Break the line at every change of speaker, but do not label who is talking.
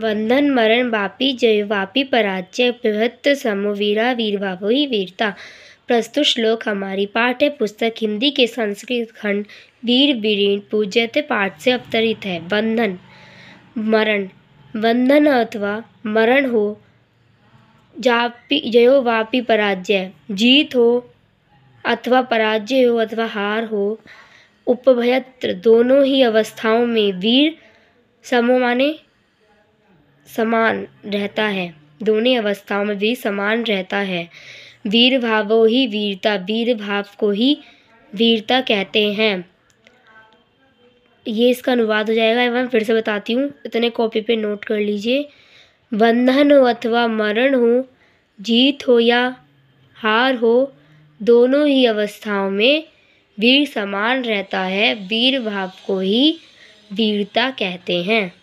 वंदन मरण वापी जय वापी पराजय समो वीरा वीर वावी वीरता प्रस्तुत श्लोक हमारी पाठ्य पुस्तक हिंदी के संस्कृत खंड वीर वीरेण पूज्यते पाठ से अवतरित है बंधन मरण बंधन अथवा मरण हो जापी जयो वापी पराजय जीत हो अथवा पराजय हो अथवा हार हो उपभयत्र दोनों ही अवस्थाओं में वीर समो माने समान रहता है दोनों अवस्थाओं में वीर समान रहता है वीर भावो ही वीरता वीर भाव को ही वीरता कहते हैं ये इसका अनुवाद हो जाएगा एवं फिर से बताती हूँ इतने कॉपी पे नोट कर लीजिए बंधन हो अथवा मरण हो जीत हो या हार हो दोनों ही अवस्थाओं में वीर समान रहता है वीर भाव को ही वीरता कहते हैं